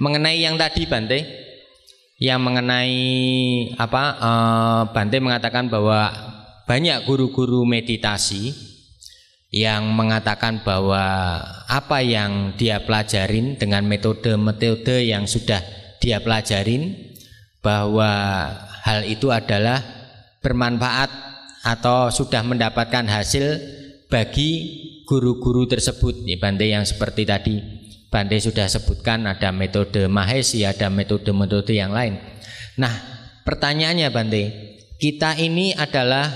Mengenai yang tadi Bante yang mengenai apa uh, Bante mengatakan bahwa banyak guru-guru meditasi yang mengatakan bahwa apa yang dia pelajarin dengan metode-metode yang sudah dia pelajarin bahwa hal itu adalah bermanfaat atau sudah mendapatkan hasil bagi guru-guru tersebut ya Bante yang seperti tadi Bante sudah sebutkan ada metode Mahesi, ada metode-metode yang lain. Nah, pertanyaannya Bante, kita ini adalah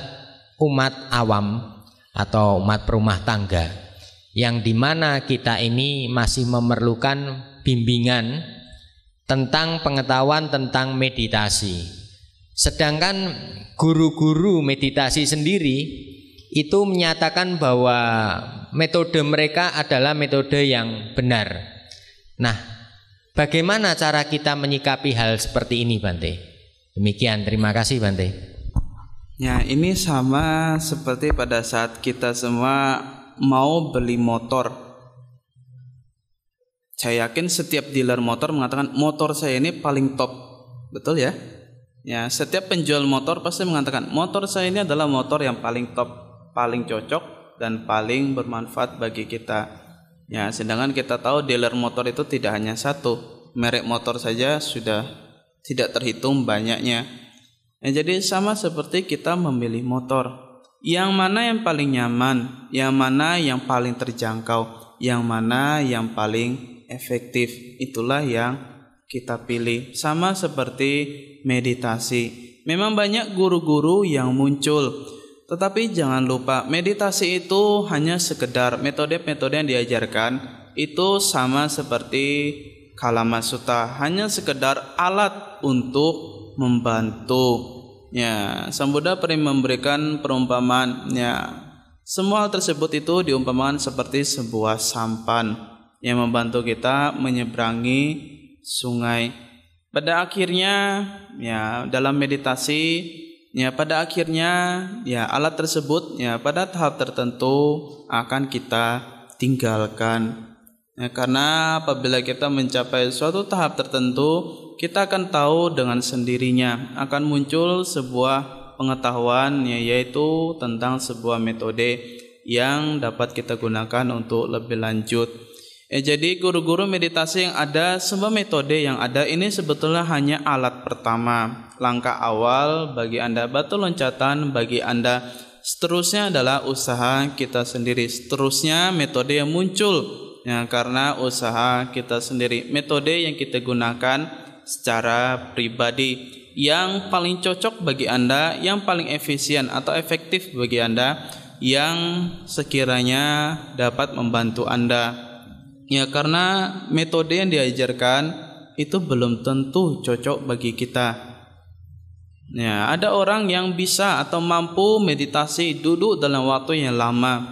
umat awam atau umat perumah tangga yang dimana kita ini masih memerlukan bimbingan tentang pengetahuan tentang meditasi. Sedangkan guru-guru meditasi sendiri itu menyatakan bahwa metode mereka adalah metode yang benar. Nah, bagaimana cara kita menyikapi hal seperti ini, Bante? Demikian, terima kasih, Bante. Ya, ini sama seperti pada saat kita semua mau beli motor. Saya yakin setiap dealer motor mengatakan motor saya ini paling top. Betul ya? Ya, setiap penjual motor pasti mengatakan motor saya ini adalah motor yang paling top paling cocok dan paling bermanfaat bagi kita. Ya, sedangkan kita tahu dealer motor itu tidak hanya satu, merek motor saja sudah tidak terhitung banyaknya. Ya, jadi sama seperti kita memilih motor. Yang mana yang paling nyaman, yang mana yang paling terjangkau, yang mana yang paling efektif, itulah yang kita pilih. Sama seperti meditasi. Memang banyak guru-guru yang muncul tetapi jangan lupa, meditasi itu hanya sekedar metode-metode yang diajarkan itu sama seperti kalama suta, hanya sekedar alat untuk membantu. Ya, Sang Buddha pernah memberikan perumpamaan, Semua hal tersebut itu diumpamakan seperti sebuah sampan yang membantu kita menyeberangi sungai. Pada akhirnya, ya, dalam meditasi Ya, pada akhirnya ya alat tersebut ya pada tahap tertentu akan kita tinggalkan. Ya, karena apabila kita mencapai suatu tahap tertentu, kita akan tahu dengan sendirinya akan muncul sebuah pengetahuan ya, yaitu tentang sebuah metode yang dapat kita gunakan untuk lebih lanjut. Ya, jadi guru-guru meditasi yang ada, semua metode yang ada ini sebetulnya hanya alat pertama. Langkah awal bagi Anda batu loncatan, bagi Anda seterusnya adalah usaha kita sendiri. Seterusnya metode yang muncul ya, karena usaha kita sendiri. Metode yang kita gunakan secara pribadi yang paling cocok bagi Anda, yang paling efisien atau efektif bagi Anda yang sekiranya dapat membantu Anda Ya karena metode yang diajarkan itu belum tentu cocok bagi kita. Ya, ada orang yang bisa atau mampu meditasi duduk dalam waktu yang lama.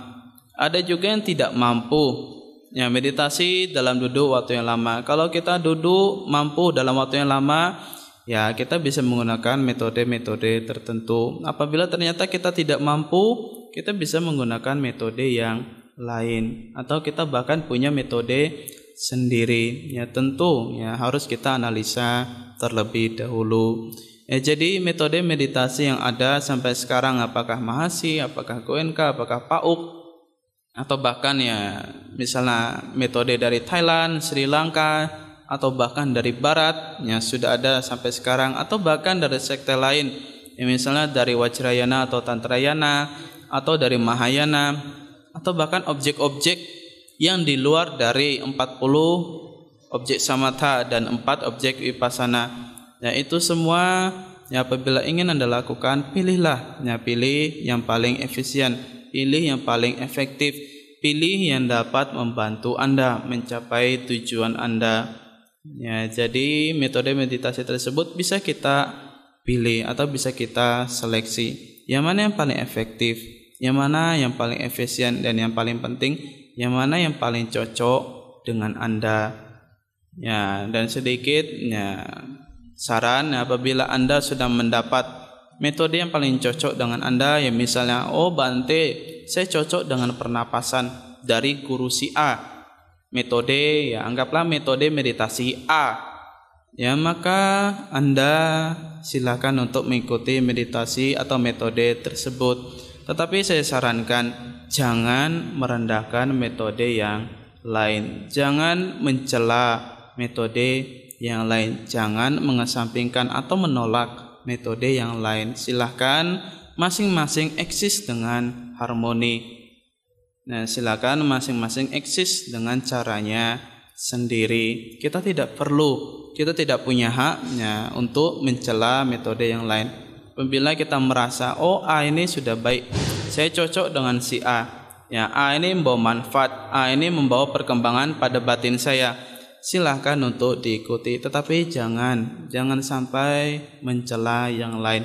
Ada juga yang tidak mampu. Ya, meditasi dalam duduk waktu yang lama. Kalau kita duduk mampu dalam waktu yang lama, ya kita bisa menggunakan metode-metode tertentu. Apabila ternyata kita tidak mampu, kita bisa menggunakan metode yang lain atau kita bahkan punya metode sendiri ya tentu ya harus kita analisa terlebih dahulu ya jadi metode meditasi yang ada sampai sekarang apakah Mahasi apakah Goenka apakah Pauk atau bahkan ya misalnya metode dari Thailand, Sri Lanka atau bahkan dari Barat yang sudah ada sampai sekarang atau bahkan dari sekte lain ya, misalnya dari Wajrayana atau Tantrayana atau dari Mahayana atau bahkan objek-objek yang di luar dari 40 objek samatha dan 4 objek vipassana. Ya itu semua ya apabila ingin Anda lakukan pilihlah ya pilih yang paling efisien, pilih yang paling efektif, pilih yang dapat membantu Anda mencapai tujuan Anda. Ya, jadi metode meditasi tersebut bisa kita pilih atau bisa kita seleksi. Yang mana yang paling efektif? Yang mana yang paling efisien dan yang paling penting, yang mana yang paling cocok dengan Anda. Ya, dan sedikit saran apabila Anda sudah mendapat metode yang paling cocok dengan Anda ya misalnya oh Bante, saya cocok dengan pernapasan dari guru si A. Metode ya anggaplah metode meditasi A ya maka Anda silakan untuk mengikuti meditasi atau metode tersebut. Tetapi saya sarankan jangan merendahkan metode yang lain. Jangan mencela metode yang lain. Jangan mengesampingkan atau menolak metode yang lain. Silahkan masing-masing eksis dengan harmoni. Nah, silakan masing-masing eksis dengan caranya sendiri. Kita tidak perlu, kita tidak punya haknya untuk mencela metode yang lain. Bila kita merasa oh A ini sudah baik, saya cocok dengan si A. Ya, A ini membawa manfaat, A ini membawa perkembangan pada batin saya. Silahkan untuk diikuti, tetapi jangan, jangan sampai mencela yang lain.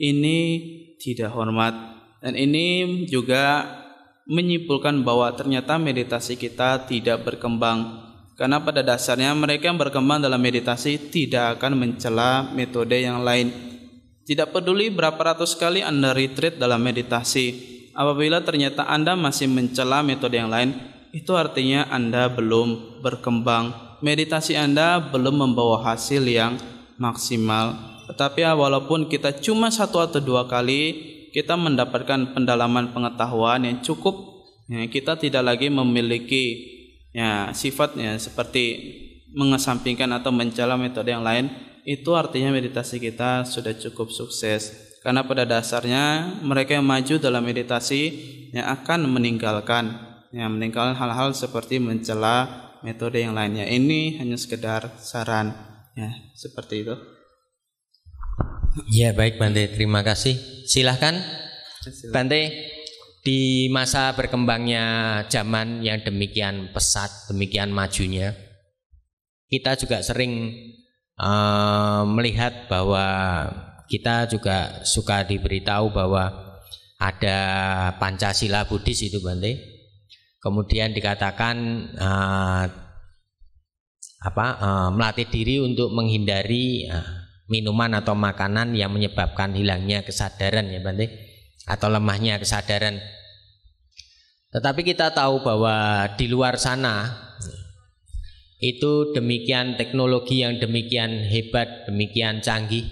Ini tidak hormat. Dan ini juga menyimpulkan bahwa ternyata meditasi kita tidak berkembang. Karena pada dasarnya mereka yang berkembang dalam meditasi tidak akan mencela metode yang lain. Tidak peduli berapa ratus kali Anda retreat dalam meditasi, apabila ternyata Anda masih mencela metode yang lain, itu artinya Anda belum berkembang. Meditasi Anda belum membawa hasil yang maksimal. Tetapi ah, walaupun kita cuma satu atau dua kali, kita mendapatkan pendalaman pengetahuan yang cukup. Ya, kita tidak lagi memiliki ya, sifatnya seperti mengesampingkan atau mencela metode yang lain itu artinya meditasi kita sudah cukup sukses. Karena pada dasarnya mereka yang maju dalam meditasi yang akan meninggalkan yang meninggalkan hal-hal seperti mencela metode yang lainnya. Ini hanya sekedar saran ya, seperti itu. Ya, baik Bante, terima kasih. Silahkan Bante di masa berkembangnya zaman yang demikian pesat, demikian majunya, kita juga sering Eh, melihat bahwa kita juga suka diberitahu bahwa ada Pancasila Buddhis itu Bante. Kemudian dikatakan uh, apa uh, melatih diri untuk menghindari uh, minuman atau makanan yang menyebabkan hilangnya kesadaran ya Bante atau lemahnya kesadaran. Tetapi kita tahu bahwa di luar sana itu demikian teknologi yang demikian hebat, demikian canggih.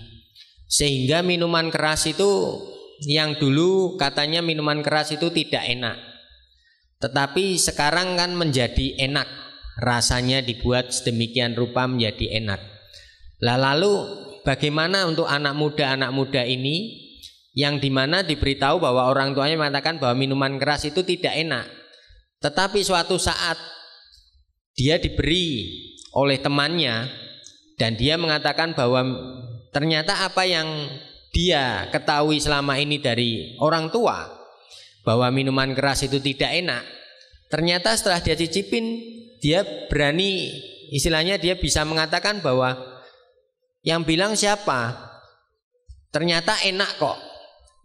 Sehingga minuman keras itu yang dulu katanya minuman keras itu tidak enak. Tetapi sekarang kan menjadi enak. Rasanya dibuat sedemikian rupa menjadi enak. Lah lalu bagaimana untuk anak muda-anak muda ini yang dimana diberitahu bahwa orang tuanya mengatakan bahwa minuman keras itu tidak enak. Tetapi suatu saat dia diberi oleh temannya dan dia mengatakan bahwa ternyata apa yang dia ketahui selama ini dari orang tua bahwa minuman keras itu tidak enak ternyata setelah dia cicipin dia berani istilahnya dia bisa mengatakan bahwa yang bilang siapa ternyata enak kok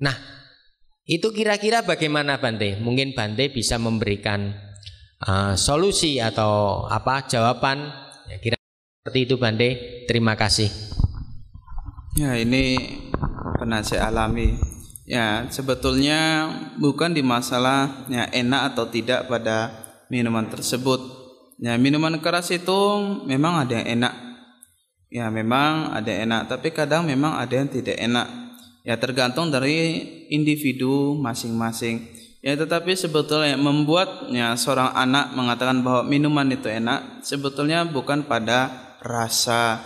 nah itu kira-kira bagaimana Bante? Mungkin Bante bisa memberikan Eh, solusi atau apa jawaban ya, kira seperti itu Bande. terima kasih ya ini penasihat alami ya sebetulnya bukan di masalah ya, enak atau tidak pada minuman tersebut ya minuman keras itu memang ada yang enak ya memang ada yang enak tapi kadang memang ada yang tidak enak ya tergantung dari individu masing-masing Ya tetapi sebetulnya membuatnya seorang anak mengatakan bahwa minuman itu enak sebetulnya bukan pada rasa.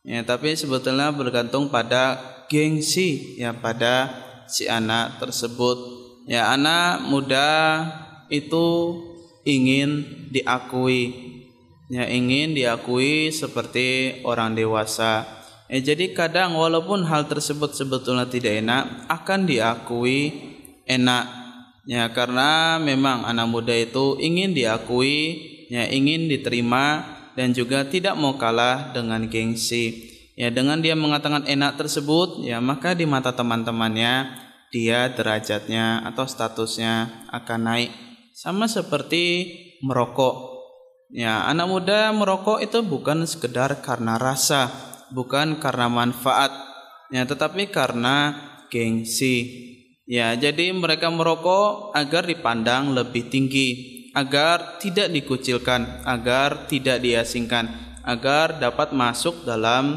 Ya tapi sebetulnya bergantung pada gengsi ya pada si anak tersebut. Ya anak muda itu ingin diakui. Ya ingin diakui seperti orang dewasa. Ya, jadi kadang walaupun hal tersebut sebetulnya tidak enak akan diakui enak ya karena memang anak muda itu ingin diakui ya ingin diterima dan juga tidak mau kalah dengan gengsi ya dengan dia mengatakan enak tersebut ya maka di mata teman-temannya dia derajatnya atau statusnya akan naik sama seperti merokok ya anak muda merokok itu bukan sekedar karena rasa bukan karena manfaat ya tetapi karena gengsi Ya, jadi mereka merokok agar dipandang lebih tinggi, agar tidak dikucilkan, agar tidak diasingkan, agar dapat masuk dalam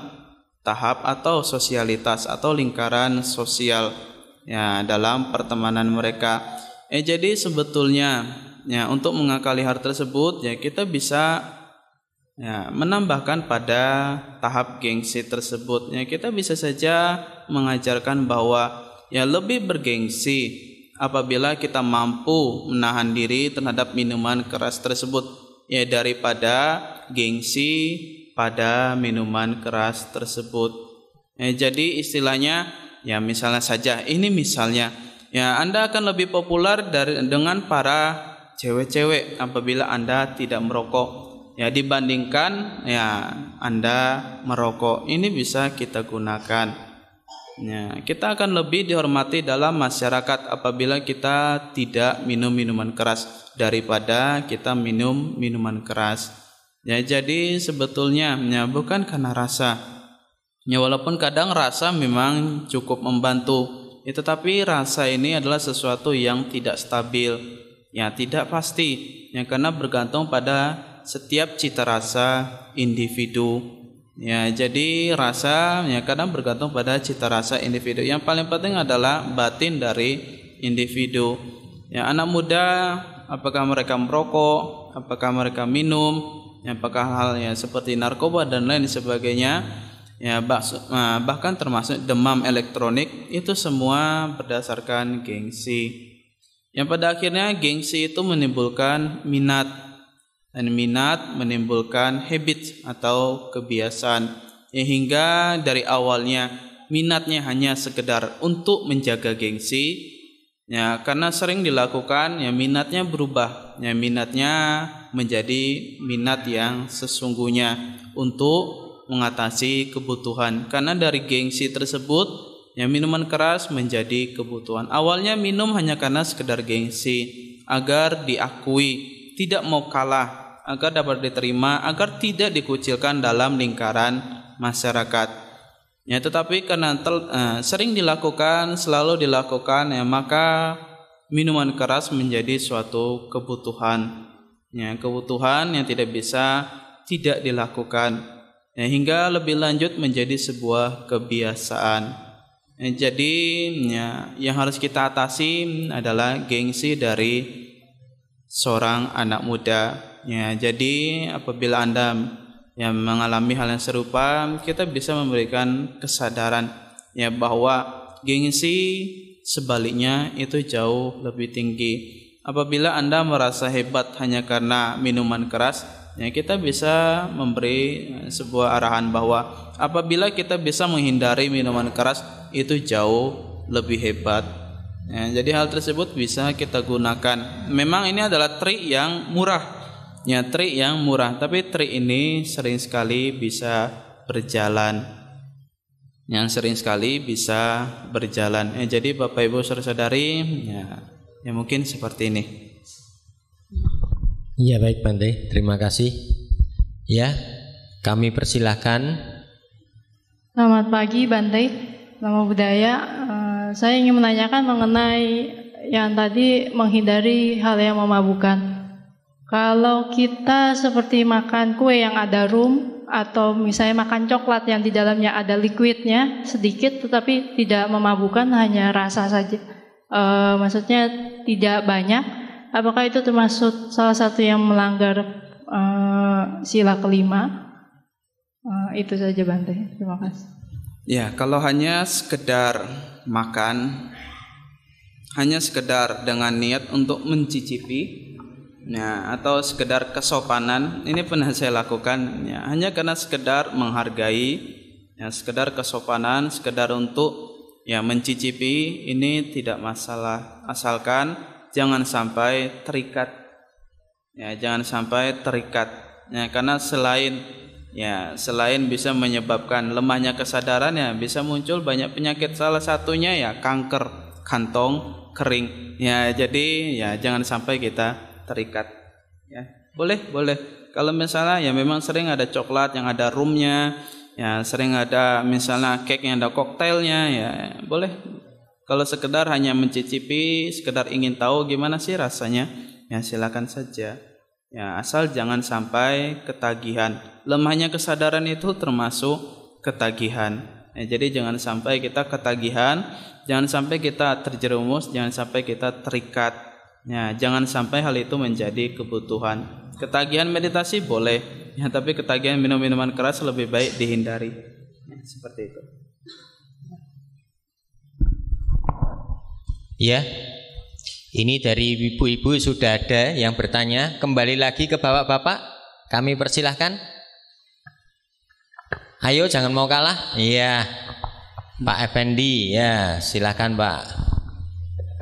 tahap atau sosialitas atau lingkaran sosial ya dalam pertemanan mereka. Eh jadi sebetulnya ya untuk mengakali hal tersebut ya kita bisa ya menambahkan pada tahap gengsi tersebut ya kita bisa saja mengajarkan bahwa ya lebih bergengsi apabila kita mampu menahan diri terhadap minuman keras tersebut ya daripada gengsi pada minuman keras tersebut. Ya, jadi istilahnya ya misalnya saja ini misalnya ya Anda akan lebih populer dari dengan para cewek-cewek apabila Anda tidak merokok ya dibandingkan ya Anda merokok ini bisa kita gunakan Ya, kita akan lebih dihormati dalam masyarakat apabila kita tidak minum minuman keras daripada kita minum minuman keras. Ya, jadi sebetulnya ya, bukan karena rasa. Ya, walaupun kadang rasa memang cukup membantu, ya, tetapi rasa ini adalah sesuatu yang tidak stabil, ya tidak pasti, yang karena bergantung pada setiap cita rasa individu. Ya, jadi rasa ya kadang bergantung pada cita rasa individu. Yang paling penting adalah batin dari individu. Ya, anak muda apakah mereka merokok, apakah mereka minum, ya, apakah hal halnya seperti narkoba dan lain sebagainya. Ya, bahkan termasuk demam elektronik itu semua berdasarkan gengsi. Yang pada akhirnya gengsi itu menimbulkan minat dan minat menimbulkan habit atau kebiasaan ya, hingga dari awalnya minatnya hanya sekedar untuk menjaga gengsi ya karena sering dilakukan ya minatnya berubah ya minatnya menjadi minat yang sesungguhnya untuk mengatasi kebutuhan karena dari gengsi tersebut Ya, minuman keras menjadi kebutuhan. Awalnya minum hanya karena sekedar gengsi agar diakui, tidak mau kalah agar dapat diterima agar tidak dikucilkan dalam lingkaran masyarakat. Ya, tetapi karena tel, eh, sering dilakukan, selalu dilakukan, ya maka minuman keras menjadi suatu kebutuhan. Ya, kebutuhan yang tidak bisa tidak dilakukan. Ya, hingga lebih lanjut menjadi sebuah kebiasaan. Ya, jadi ya, yang harus kita atasi adalah gengsi dari seorang anak muda ya Jadi apabila Anda yang mengalami hal yang serupa, kita bisa memberikan kesadaran ya bahwa gengsi sebaliknya itu jauh lebih tinggi. Apabila Anda merasa hebat hanya karena minuman keras, ya kita bisa memberi ya, sebuah arahan bahwa apabila kita bisa menghindari minuman keras itu jauh lebih hebat ya, jadi hal tersebut bisa kita gunakan memang ini adalah trik yang murah ya trik yang murah tapi trik ini sering sekali bisa berjalan yang sering sekali bisa berjalan Eh, jadi Bapak Ibu saudari, saudari ya, ya mungkin seperti ini Iya baik Bante, terima kasih. Ya, kami persilahkan. Selamat pagi Bantai, nama budaya. Eh, saya ingin menanyakan mengenai yang tadi menghindari hal yang memabukkan. Kalau kita seperti makan kue yang ada room atau misalnya makan coklat yang di dalamnya ada liquidnya sedikit tetapi tidak memabukkan hanya rasa saja. E, maksudnya tidak banyak. Apakah itu termasuk salah satu yang melanggar e, sila kelima? E, itu saja Bante. Terima kasih. Ya, kalau hanya sekedar makan hanya sekedar dengan niat untuk mencicipi ya, atau sekedar kesopanan ini pernah saya lakukan ya, hanya karena sekedar menghargai ya, sekedar kesopanan sekedar untuk ya mencicipi ini tidak masalah asalkan jangan sampai terikat ya jangan sampai terikat ya karena selain ya selain bisa menyebabkan lemahnya kesadaran ya bisa muncul banyak penyakit salah satunya ya kanker kantong kering ya jadi ya jangan sampai kita terikat ya boleh boleh kalau misalnya ya memang sering ada coklat yang ada roomnya, ya sering ada misalnya cake yang ada koktailnya ya boleh kalau sekedar hanya mencicipi sekedar ingin tahu gimana sih rasanya ya silakan saja ya asal jangan sampai ketagihan lemahnya kesadaran itu termasuk ketagihan Ya, jadi jangan sampai kita ketagihan, jangan sampai kita terjerumus, jangan sampai kita terikat Ya, jangan sampai hal itu menjadi kebutuhan. Ketagihan meditasi boleh, ya, tapi ketagihan minum-minuman keras lebih baik dihindari. Ya, seperti itu. Ya, ini dari ibu-ibu sudah ada yang bertanya. Kembali lagi ke bapak-bapak, kami persilahkan. Ayo, jangan mau kalah. Iya, Pak Effendi, ya silahkan Pak.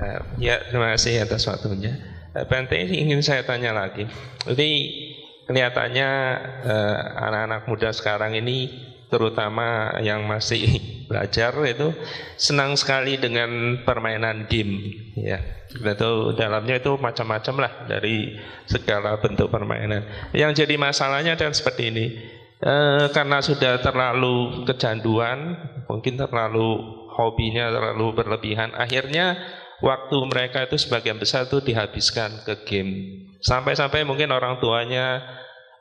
Eh, ya, terima kasih atas waktunya. Eh, ini ingin saya tanya lagi. Jadi kelihatannya eh, anak-anak muda sekarang ini terutama yang masih belajar itu senang sekali dengan permainan game ya itu dalamnya itu macam-macam lah dari segala bentuk permainan yang jadi masalahnya dan seperti ini e, karena sudah terlalu kecanduan mungkin terlalu hobinya terlalu berlebihan akhirnya waktu mereka itu sebagian besar itu dihabiskan ke game. Sampai-sampai mungkin orang tuanya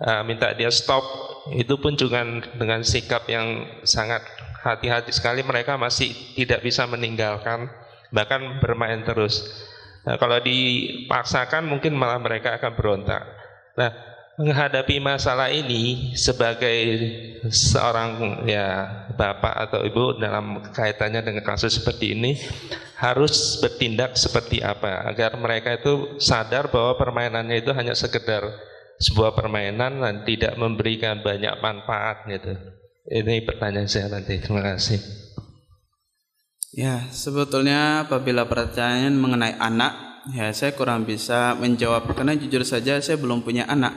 uh, minta dia stop, itu pun juga dengan sikap yang sangat hati-hati sekali mereka masih tidak bisa meninggalkan, bahkan bermain terus. Nah, kalau dipaksakan mungkin malah mereka akan berontak. Nah, menghadapi masalah ini sebagai seorang ya bapak atau ibu dalam kaitannya dengan kasus seperti ini harus bertindak seperti apa agar mereka itu sadar bahwa permainannya itu hanya sekedar sebuah permainan dan tidak memberikan banyak manfaat gitu. Ini pertanyaan saya nanti. Terima kasih. Ya, sebetulnya apabila pertanyaan mengenai anak, ya saya kurang bisa menjawab karena jujur saja saya belum punya anak.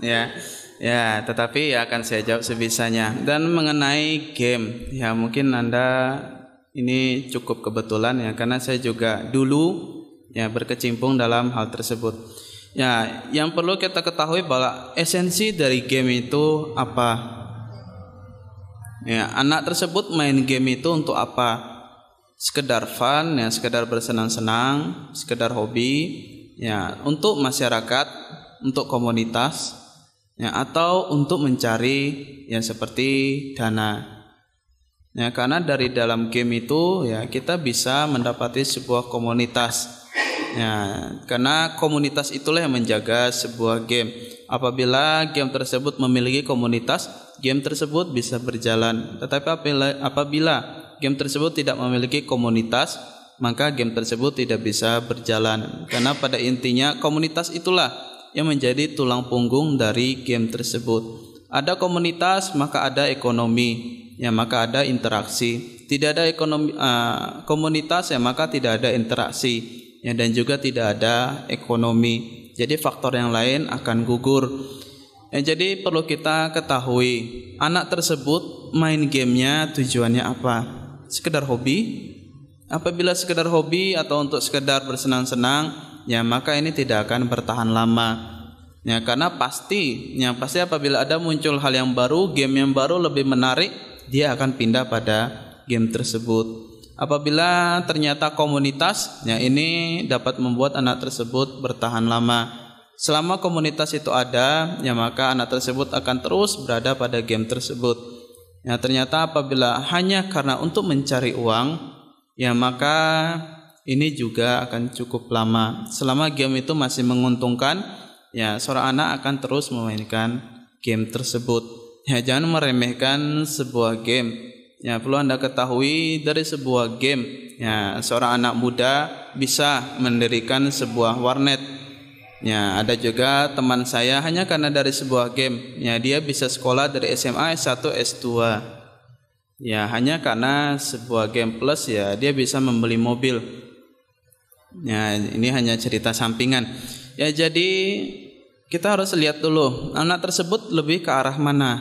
ya Ya, tetapi ya akan saya jawab sebisanya. Dan mengenai game, ya mungkin Anda ini cukup kebetulan ya karena saya juga dulu ya berkecimpung dalam hal tersebut. Ya, yang perlu kita ketahui bahwa esensi dari game itu apa? Ya, anak tersebut main game itu untuk apa? Sekedar fun, ya, sekedar bersenang-senang, sekedar hobi, ya, untuk masyarakat, untuk komunitas, ya, atau untuk mencari yang seperti dana. Ya, karena dari dalam game itu ya kita bisa mendapati sebuah komunitas. Ya, karena komunitas itulah yang menjaga sebuah game. Apabila game tersebut memiliki komunitas, game tersebut bisa berjalan. Tetapi apabila, apabila game tersebut tidak memiliki komunitas, maka game tersebut tidak bisa berjalan. Karena pada intinya komunitas itulah yang menjadi tulang punggung dari game tersebut. Ada komunitas, maka ada ekonomi, ya maka ada interaksi. Tidak ada ekonomi uh, komunitas ya maka tidak ada interaksi ya dan juga tidak ada ekonomi. Jadi faktor yang lain akan gugur. Ya, jadi perlu kita ketahui anak tersebut main gamenya tujuannya apa? Sekedar hobi? Apabila sekedar hobi atau untuk sekedar bersenang-senang, ya maka ini tidak akan bertahan lama. Ya, karena pasti, ya pasti apabila ada muncul hal yang baru, game yang baru lebih menarik, dia akan pindah pada game tersebut. Apabila ternyata komunitas, ya ini dapat membuat anak tersebut bertahan lama. Selama komunitas itu ada, ya maka anak tersebut akan terus berada pada game tersebut. Ya ternyata apabila hanya karena untuk mencari uang, ya maka ini juga akan cukup lama. Selama game itu masih menguntungkan, ya seorang anak akan terus memainkan game tersebut. Ya jangan meremehkan sebuah game. Ya perlu Anda ketahui dari sebuah game, ya seorang anak muda bisa mendirikan sebuah warnet. Ya, ada juga teman saya hanya karena dari sebuah game. Ya, dia bisa sekolah dari SMA S1, S2. Ya, hanya karena sebuah game plus ya dia bisa membeli mobil Ya, ini hanya cerita sampingan. Ya jadi kita harus lihat dulu anak tersebut lebih ke arah mana.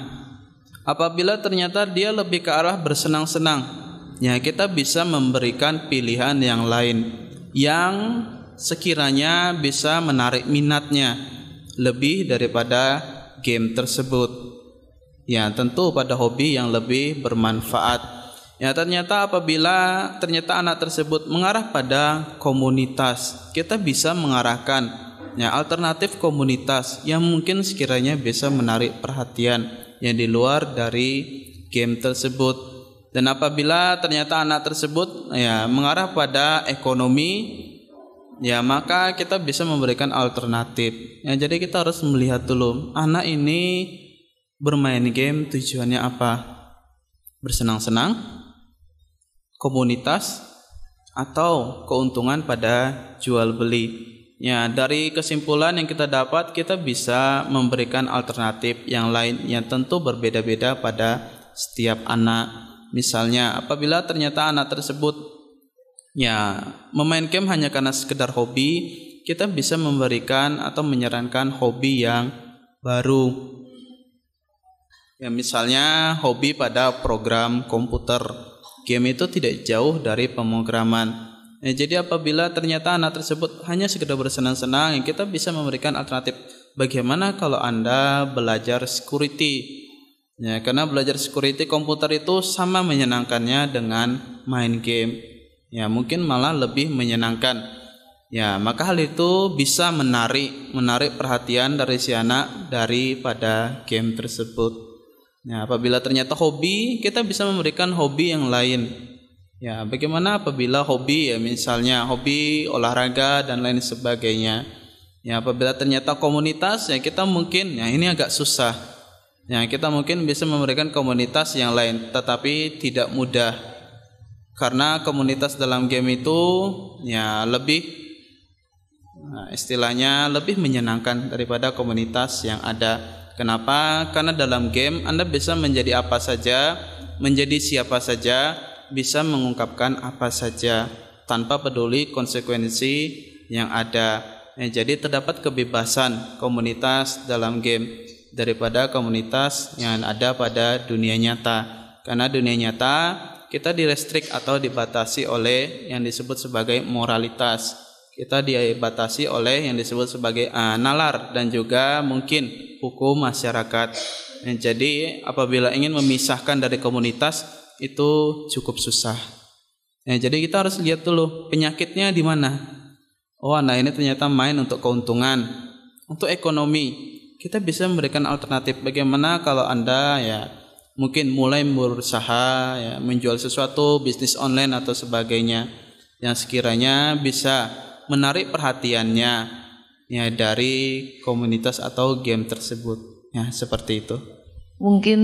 Apabila ternyata dia lebih ke arah bersenang-senang, ya kita bisa memberikan pilihan yang lain yang sekiranya bisa menarik minatnya lebih daripada game tersebut. Ya, tentu pada hobi yang lebih bermanfaat. Ya ternyata apabila ternyata anak tersebut mengarah pada komunitas, kita bisa mengarahkan ya alternatif komunitas yang mungkin sekiranya bisa menarik perhatian yang di luar dari game tersebut. Dan apabila ternyata anak tersebut ya mengarah pada ekonomi, ya maka kita bisa memberikan alternatif. Ya jadi kita harus melihat dulu anak ini bermain game tujuannya apa? Bersenang-senang komunitas atau keuntungan pada jual beli. Ya, dari kesimpulan yang kita dapat, kita bisa memberikan alternatif yang lain yang tentu berbeda-beda pada setiap anak. Misalnya, apabila ternyata anak tersebut ya memain game hanya karena sekedar hobi, kita bisa memberikan atau menyarankan hobi yang baru. Ya, misalnya hobi pada program komputer game itu tidak jauh dari pemrograman. Ya, jadi apabila ternyata anak tersebut hanya sekedar bersenang-senang, ya kita bisa memberikan alternatif. Bagaimana kalau Anda belajar security? Ya, karena belajar security komputer itu sama menyenangkannya dengan main game. Ya, mungkin malah lebih menyenangkan. Ya, maka hal itu bisa menarik menarik perhatian dari si anak daripada game tersebut. Nah, apabila ternyata hobi, kita bisa memberikan hobi yang lain. Ya, bagaimana apabila hobi ya misalnya hobi olahraga dan lain sebagainya. Ya, apabila ternyata komunitas ya kita mungkin ya ini agak susah. Ya, kita mungkin bisa memberikan komunitas yang lain, tetapi tidak mudah. Karena komunitas dalam game itu ya lebih nah, istilahnya lebih menyenangkan daripada komunitas yang ada Kenapa? Karena dalam game Anda bisa menjadi apa saja, menjadi siapa saja, bisa mengungkapkan apa saja tanpa peduli konsekuensi yang ada. Eh, jadi terdapat kebebasan komunitas dalam game daripada komunitas yang ada pada dunia nyata. Karena dunia nyata kita direstrik atau dibatasi oleh yang disebut sebagai moralitas kita dibatasi oleh yang disebut sebagai uh, nalar dan juga mungkin hukum masyarakat. Nah, jadi apabila ingin memisahkan dari komunitas itu cukup susah. Nah, jadi kita harus lihat dulu penyakitnya di mana. Oh, nah ini ternyata main untuk keuntungan, untuk ekonomi. Kita bisa memberikan alternatif bagaimana kalau Anda ya mungkin mulai berusaha ya menjual sesuatu bisnis online atau sebagainya yang sekiranya bisa menarik perhatiannya ya dari komunitas atau game tersebut ya seperti itu mungkin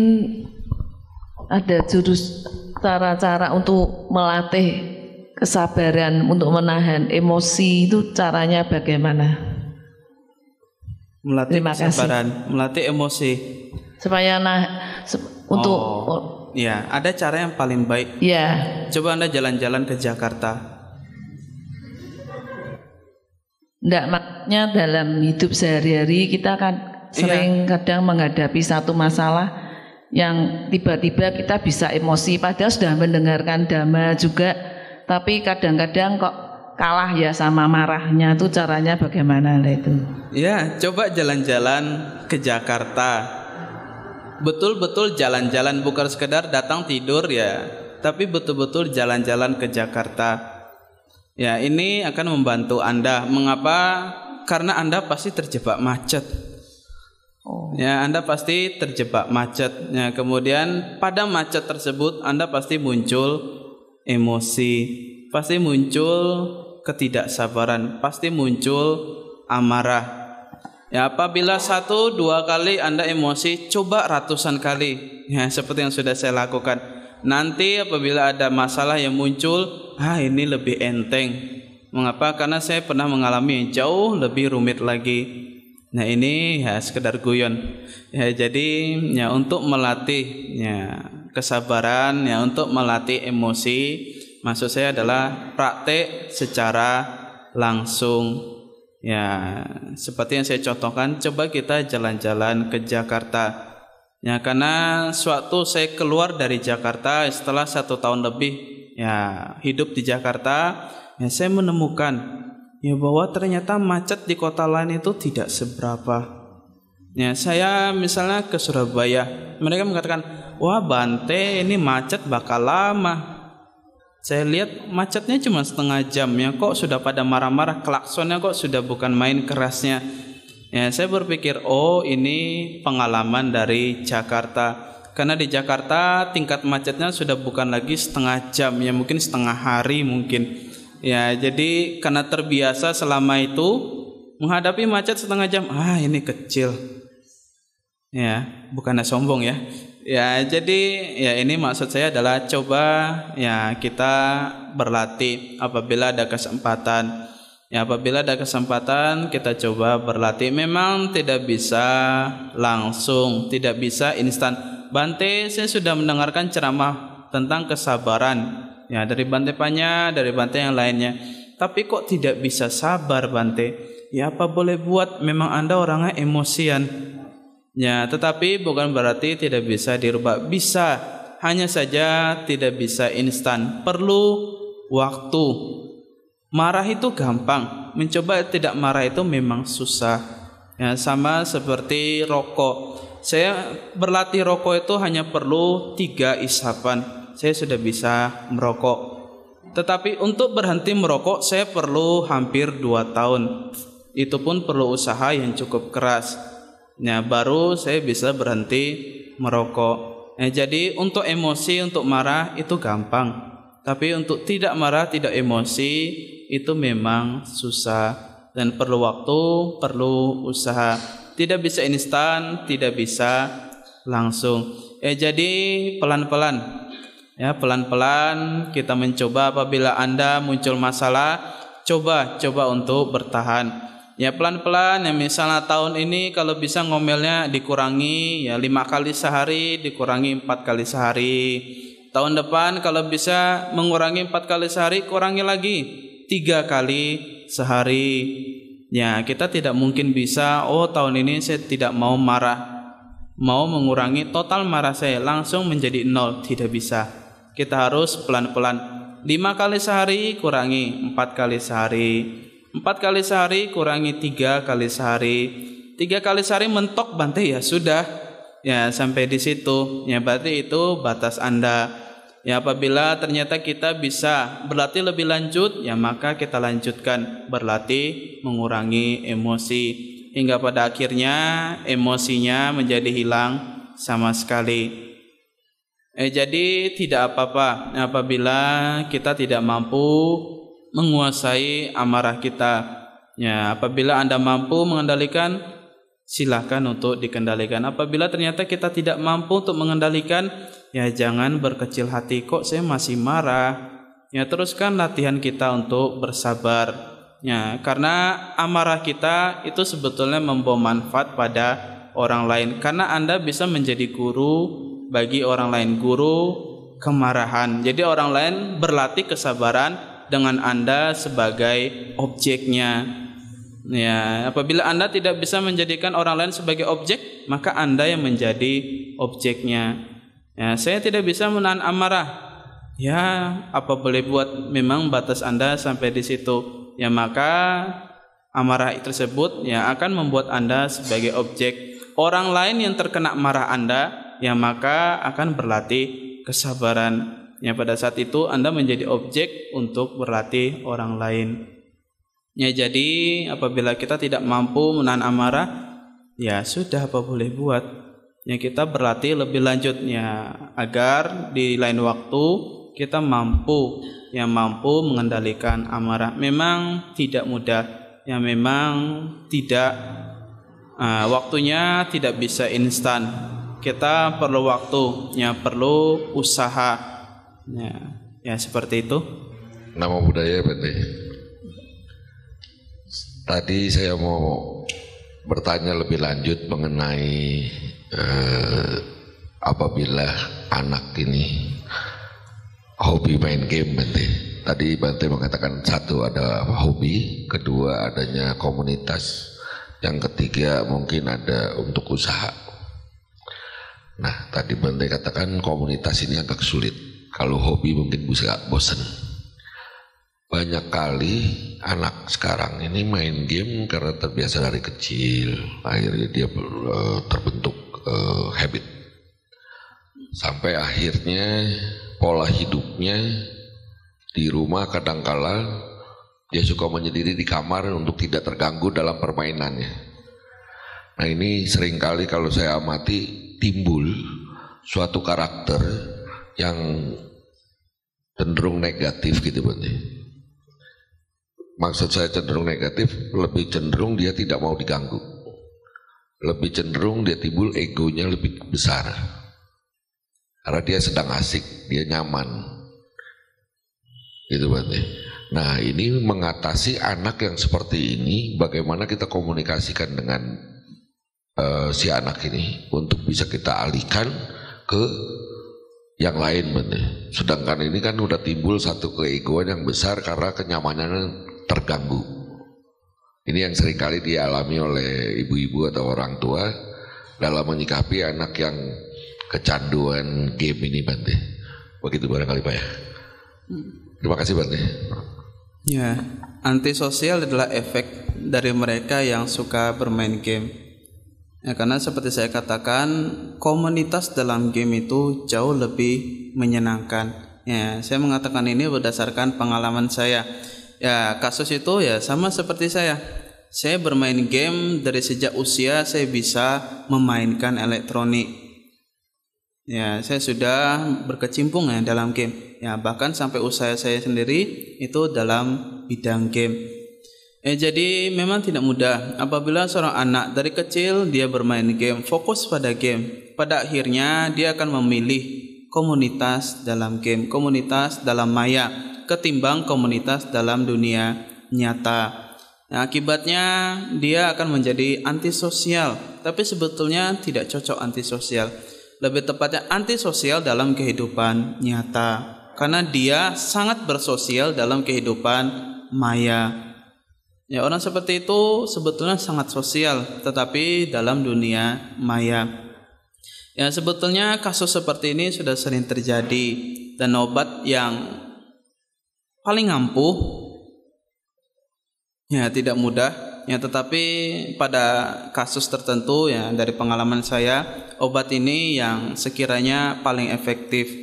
ada jurus cara-cara untuk melatih kesabaran untuk menahan emosi itu caranya bagaimana melatih Terima kesabaran melatih emosi supaya nah se untuk oh, ya ada cara yang paling baik ya coba anda jalan-jalan ke Jakarta tidak maksudnya dalam hidup sehari-hari kita kan iya. sering iya. kadang menghadapi satu masalah yang tiba-tiba kita bisa emosi padahal sudah mendengarkan dhamma juga tapi kadang-kadang kok kalah ya sama marahnya itu caranya bagaimana lah itu ya coba jalan-jalan ke Jakarta betul-betul jalan-jalan bukan sekedar datang tidur ya tapi betul-betul jalan-jalan ke Jakarta Ya, ini akan membantu Anda. Mengapa? Karena Anda pasti terjebak macet. Oh. Ya, Anda pasti terjebak macet. Ya, kemudian pada macet tersebut Anda pasti muncul emosi, pasti muncul ketidaksabaran, pasti muncul amarah. Ya, apabila satu dua kali Anda emosi, coba ratusan kali. Ya, seperti yang sudah saya lakukan. Nanti apabila ada masalah yang muncul, ah ini lebih enteng. Mengapa? Karena saya pernah mengalami yang jauh lebih rumit lagi. Nah ini ya sekedar guyon. Ya jadi ya untuk melatih ya kesabaran ya untuk melatih emosi maksud saya adalah praktek secara langsung. Ya, seperti yang saya contohkan, coba kita jalan-jalan ke Jakarta. Ya, karena suatu saya keluar dari Jakarta setelah satu tahun lebih ya hidup di Jakarta ya saya menemukan ya bahwa ternyata macet di kota lain itu tidak seberapa ya saya misalnya ke Surabaya mereka mengatakan wah Bante ini macet bakal lama saya lihat macetnya cuma setengah jam ya kok sudah pada marah-marah klaksonnya kok sudah bukan main kerasnya ya saya berpikir oh ini pengalaman dari Jakarta karena di Jakarta tingkat macetnya sudah bukan lagi setengah jam ya mungkin setengah hari mungkin. Ya, jadi karena terbiasa selama itu menghadapi macet setengah jam, ah ini kecil. Ya, bukannya sombong ya. Ya, jadi ya ini maksud saya adalah coba ya kita berlatih apabila ada kesempatan. Ya, apabila ada kesempatan kita coba berlatih. Memang tidak bisa langsung, tidak bisa instan. Bante, saya sudah mendengarkan ceramah tentang kesabaran. Ya, dari Bante Panya, dari Bante yang lainnya. Tapi kok tidak bisa sabar Bante? Ya apa boleh buat, memang Anda orangnya emosian. Ya, tetapi bukan berarti tidak bisa dirubah. Bisa, hanya saja tidak bisa instan. Perlu waktu. Marah itu gampang, mencoba tidak marah itu memang susah. Ya, sama seperti rokok. Saya berlatih rokok itu hanya perlu tiga isapan. Saya sudah bisa merokok. Tetapi untuk berhenti merokok saya perlu hampir dua tahun. Itu pun perlu usaha yang cukup keras. Nah, baru saya bisa berhenti merokok. Nah, jadi untuk emosi, untuk marah itu gampang. Tapi untuk tidak marah, tidak emosi itu memang susah dan perlu waktu, perlu usaha. Tidak bisa instan, tidak bisa langsung. Eh jadi pelan-pelan. Ya, pelan-pelan kita mencoba apabila Anda muncul masalah, coba coba untuk bertahan. Ya pelan-pelan ya misalnya tahun ini kalau bisa ngomelnya dikurangi ya lima kali sehari dikurangi empat kali sehari. Tahun depan kalau bisa mengurangi empat kali sehari kurangi lagi tiga kali sehari Ya, kita tidak mungkin bisa, oh tahun ini saya tidak mau marah. Mau mengurangi total marah saya langsung menjadi nol, tidak bisa. Kita harus pelan-pelan. Lima kali sehari kurangi empat kali sehari. Empat kali sehari kurangi tiga kali sehari. Tiga kali sehari mentok bantai ya sudah. Ya sampai di situ. Ya berarti itu batas Anda. Ya apabila ternyata kita bisa berlatih lebih lanjut, ya maka kita lanjutkan berlatih mengurangi emosi hingga pada akhirnya emosinya menjadi hilang sama sekali. Eh, jadi tidak apa-apa apabila kita tidak mampu menguasai amarah kita. Ya, apabila Anda mampu mengendalikan silahkan untuk dikendalikan. Apabila ternyata kita tidak mampu untuk mengendalikan, ya jangan berkecil hati kok saya masih marah. Ya teruskan latihan kita untuk bersabar. Ya, karena amarah kita itu sebetulnya membawa manfaat pada orang lain. Karena Anda bisa menjadi guru bagi orang lain, guru kemarahan. Jadi orang lain berlatih kesabaran dengan Anda sebagai objeknya. Ya, apabila Anda tidak bisa menjadikan orang lain sebagai objek, maka Anda yang menjadi objeknya. Ya, saya tidak bisa menahan amarah. Ya, apa boleh buat memang batas Anda sampai di situ. Ya, maka amarah tersebut ya akan membuat Anda sebagai objek. Orang lain yang terkena marah Anda, ya maka akan berlatih kesabaran. Ya, pada saat itu Anda menjadi objek untuk berlatih orang lain. Ya jadi apabila kita tidak mampu menahan amarah, ya sudah apa boleh buat. Ya kita berlatih lebih lanjutnya agar di lain waktu kita mampu yang mampu mengendalikan amarah. Memang tidak mudah, ya memang tidak uh, waktunya tidak bisa instan. Kita perlu waktu, ya perlu usaha. Ya, ya seperti itu. Nama budaya penting. Tadi saya mau bertanya lebih lanjut mengenai eh, apabila anak ini hobi main game Bante. Tadi Bante mengatakan satu ada hobi, kedua adanya komunitas, yang ketiga mungkin ada untuk usaha. Nah, tadi Bante katakan komunitas ini agak sulit. Kalau hobi mungkin bisa bosen banyak kali anak sekarang ini main game karena terbiasa dari kecil akhirnya dia eh, terbentuk uh, habit sampai akhirnya pola hidupnya di rumah kadangkala dia suka menyendiri di kamar untuk tidak terganggu dalam permainannya nah ini seringkali kalau saya amati timbul suatu karakter yang cenderung negatif gitu berarti maksud saya cenderung negatif, lebih cenderung dia tidak mau diganggu. Lebih cenderung dia timbul egonya lebih besar. Karena dia sedang asik, dia nyaman. itu berarti. Nah ini mengatasi anak yang seperti ini, bagaimana kita komunikasikan dengan uh, si anak ini untuk bisa kita alihkan ke yang lain bener. Sedangkan ini kan udah timbul satu keegoan yang besar karena kenyamanannya terganggu. Ini yang seringkali dialami oleh ibu-ibu atau orang tua dalam menyikapi anak yang kecanduan game ini Bante. Begitu barangkali Pak ya. Terima kasih Bante. Ya, antisosial adalah efek dari mereka yang suka bermain game. Ya, karena seperti saya katakan, komunitas dalam game itu jauh lebih menyenangkan. Ya, saya mengatakan ini berdasarkan pengalaman saya. Ya, kasus itu ya sama seperti saya. Saya bermain game dari sejak usia saya bisa memainkan elektronik. Ya, saya sudah berkecimpung ya dalam game. Ya, bahkan sampai usia saya sendiri itu dalam bidang game. Eh, jadi memang tidak mudah apabila seorang anak dari kecil dia bermain game, fokus pada game. Pada akhirnya dia akan memilih komunitas dalam game, komunitas dalam maya ketimbang komunitas dalam dunia nyata. Nah, akibatnya dia akan menjadi antisosial, tapi sebetulnya tidak cocok antisosial. Lebih tepatnya antisosial dalam kehidupan nyata, karena dia sangat bersosial dalam kehidupan maya. Ya, orang seperti itu sebetulnya sangat sosial, tetapi dalam dunia maya. Ya, sebetulnya kasus seperti ini sudah sering terjadi dan obat yang paling ampuh ya tidak mudah ya tetapi pada kasus tertentu ya dari pengalaman saya obat ini yang sekiranya paling efektif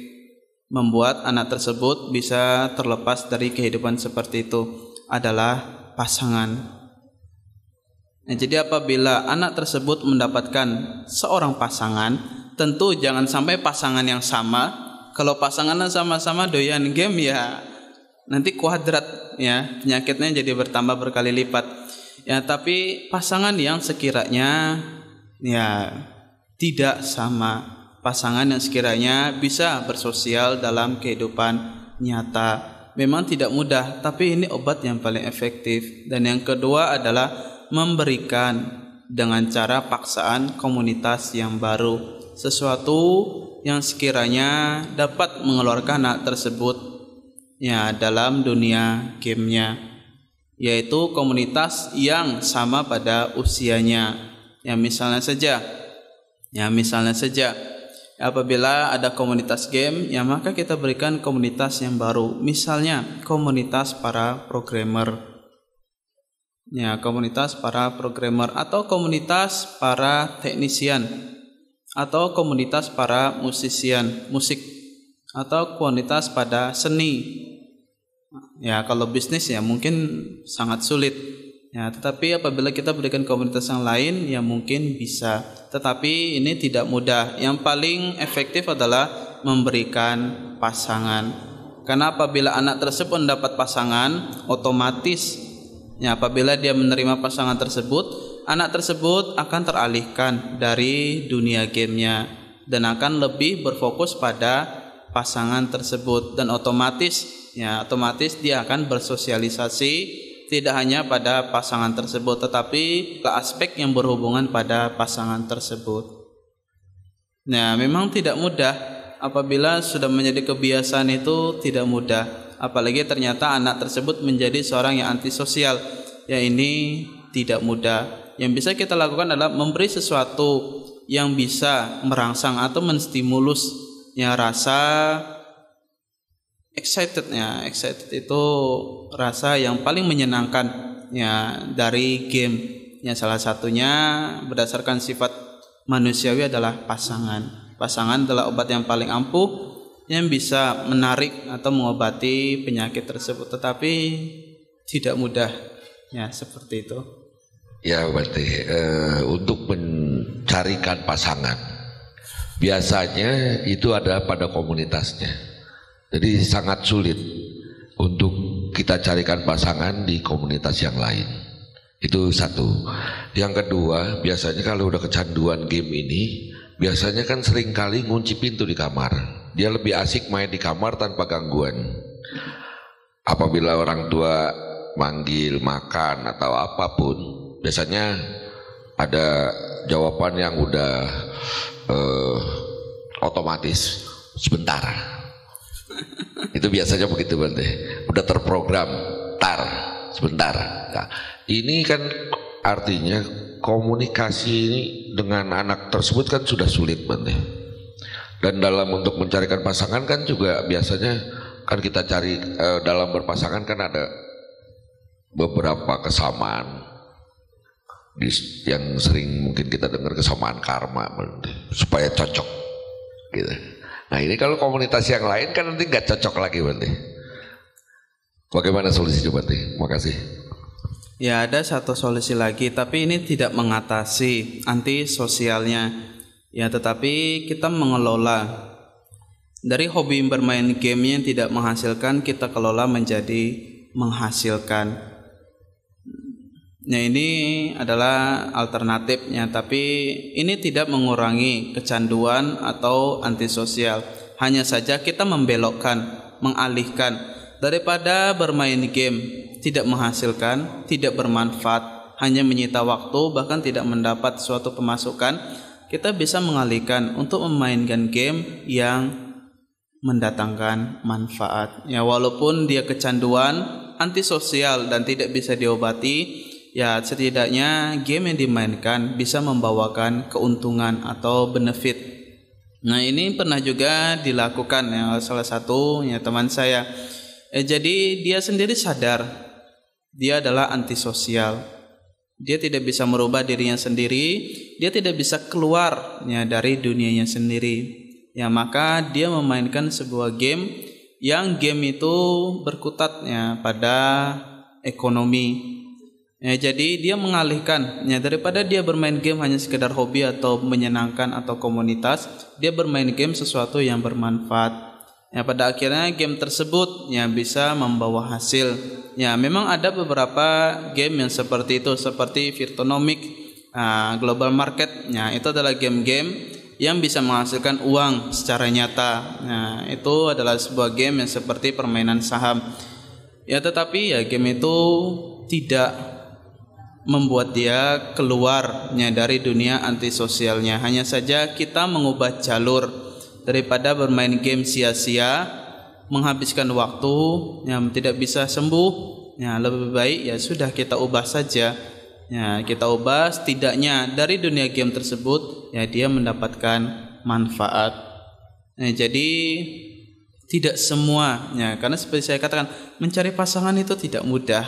membuat anak tersebut bisa terlepas dari kehidupan seperti itu adalah pasangan. Nah, jadi apabila anak tersebut mendapatkan seorang pasangan, tentu jangan sampai pasangan yang sama. Kalau pasangannya sama-sama doyan game ya nanti kuadrat ya penyakitnya jadi bertambah berkali lipat. Ya, tapi pasangan yang sekiranya ya tidak sama pasangan yang sekiranya bisa bersosial dalam kehidupan nyata. Memang tidak mudah, tapi ini obat yang paling efektif. Dan yang kedua adalah memberikan dengan cara paksaan komunitas yang baru, sesuatu yang sekiranya dapat mengeluarkan anak tersebut ya dalam dunia gamenya yaitu komunitas yang sama pada usianya ya misalnya saja ya misalnya saja apabila ada komunitas game ya maka kita berikan komunitas yang baru misalnya komunitas para programmer ya komunitas para programmer atau komunitas para teknisian atau komunitas para musisian musik atau kualitas pada seni. Ya, kalau bisnis ya mungkin sangat sulit. Ya, tetapi apabila kita berikan komunitas yang lain ya mungkin bisa. Tetapi ini tidak mudah. Yang paling efektif adalah memberikan pasangan. Karena apabila anak tersebut mendapat pasangan, otomatis ya apabila dia menerima pasangan tersebut, anak tersebut akan teralihkan dari dunia gamenya dan akan lebih berfokus pada pasangan tersebut dan otomatis ya otomatis dia akan bersosialisasi tidak hanya pada pasangan tersebut tetapi ke aspek yang berhubungan pada pasangan tersebut. Nah, memang tidak mudah apabila sudah menjadi kebiasaan itu tidak mudah. Apalagi ternyata anak tersebut menjadi seorang yang antisosial. Ya ini tidak mudah. Yang bisa kita lakukan adalah memberi sesuatu yang bisa merangsang atau menstimulus ya rasa excitednya excited itu rasa yang paling menyenangkan ya dari game ya salah satunya berdasarkan sifat manusiawi adalah pasangan pasangan adalah obat yang paling ampuh yang bisa menarik atau mengobati penyakit tersebut tetapi tidak mudah ya seperti itu ya berarti uh, untuk mencarikan pasangan biasanya itu ada pada komunitasnya. Jadi sangat sulit untuk kita carikan pasangan di komunitas yang lain. Itu satu. Yang kedua, biasanya kalau udah kecanduan game ini, biasanya kan seringkali kali ngunci pintu di kamar. Dia lebih asik main di kamar tanpa gangguan. Apabila orang tua manggil makan atau apapun, biasanya ada jawaban yang udah uh, otomatis sebentar. Itu biasanya begitu berarti. Udah terprogram tar sebentar. Nah, ini kan artinya komunikasi ini dengan anak tersebut kan sudah sulit bante. Dan dalam untuk mencarikan pasangan kan juga biasanya kan kita cari uh, dalam berpasangan kan ada beberapa kesamaan yang sering mungkin kita dengar kesamaan karma supaya cocok gitu. Nah ini kalau komunitas yang lain kan nanti nggak cocok lagi berarti. Bagaimana solusi coba nih? Terima kasih. Ya ada satu solusi lagi tapi ini tidak mengatasi anti sosialnya. Ya tetapi kita mengelola dari hobi bermain game yang tidak menghasilkan kita kelola menjadi menghasilkan. Nah ini adalah alternatifnya, tapi ini tidak mengurangi kecanduan atau antisosial. Hanya saja kita membelokkan, mengalihkan daripada bermain game tidak menghasilkan, tidak bermanfaat, hanya menyita waktu bahkan tidak mendapat suatu pemasukan, kita bisa mengalihkan untuk memainkan game yang mendatangkan manfaat. Ya, walaupun dia kecanduan, antisosial dan tidak bisa diobati, ya setidaknya game yang dimainkan bisa membawakan keuntungan atau benefit. Nah ini pernah juga dilakukan ya salah satu ya teman saya. Eh, jadi dia sendiri sadar dia adalah antisosial. Dia tidak bisa merubah dirinya sendiri, dia tidak bisa keluar ya, dari dunianya sendiri. Ya maka dia memainkan sebuah game yang game itu berkutatnya pada ekonomi Ya, jadi dia mengalihkannya daripada dia bermain game hanya sekedar hobi atau menyenangkan atau komunitas, dia bermain game sesuatu yang bermanfaat. Ya, pada akhirnya game tersebut ya bisa membawa hasil. Ya, memang ada beberapa game yang seperti itu seperti Virtonomic, uh, ah, Global Market. Ya, itu adalah game-game yang bisa menghasilkan uang secara nyata. Nah, itu adalah sebuah game yang seperti permainan saham. Ya, tetapi ya game itu tidak membuat dia keluarnya dari dunia antisosialnya. Hanya saja kita mengubah jalur daripada bermain game sia-sia, menghabiskan waktu yang tidak bisa sembuh. Ya, lebih baik ya sudah kita ubah saja. Ya, kita ubah setidaknya dari dunia game tersebut ya dia mendapatkan manfaat. Nah, jadi tidak semuanya karena seperti saya katakan mencari pasangan itu tidak mudah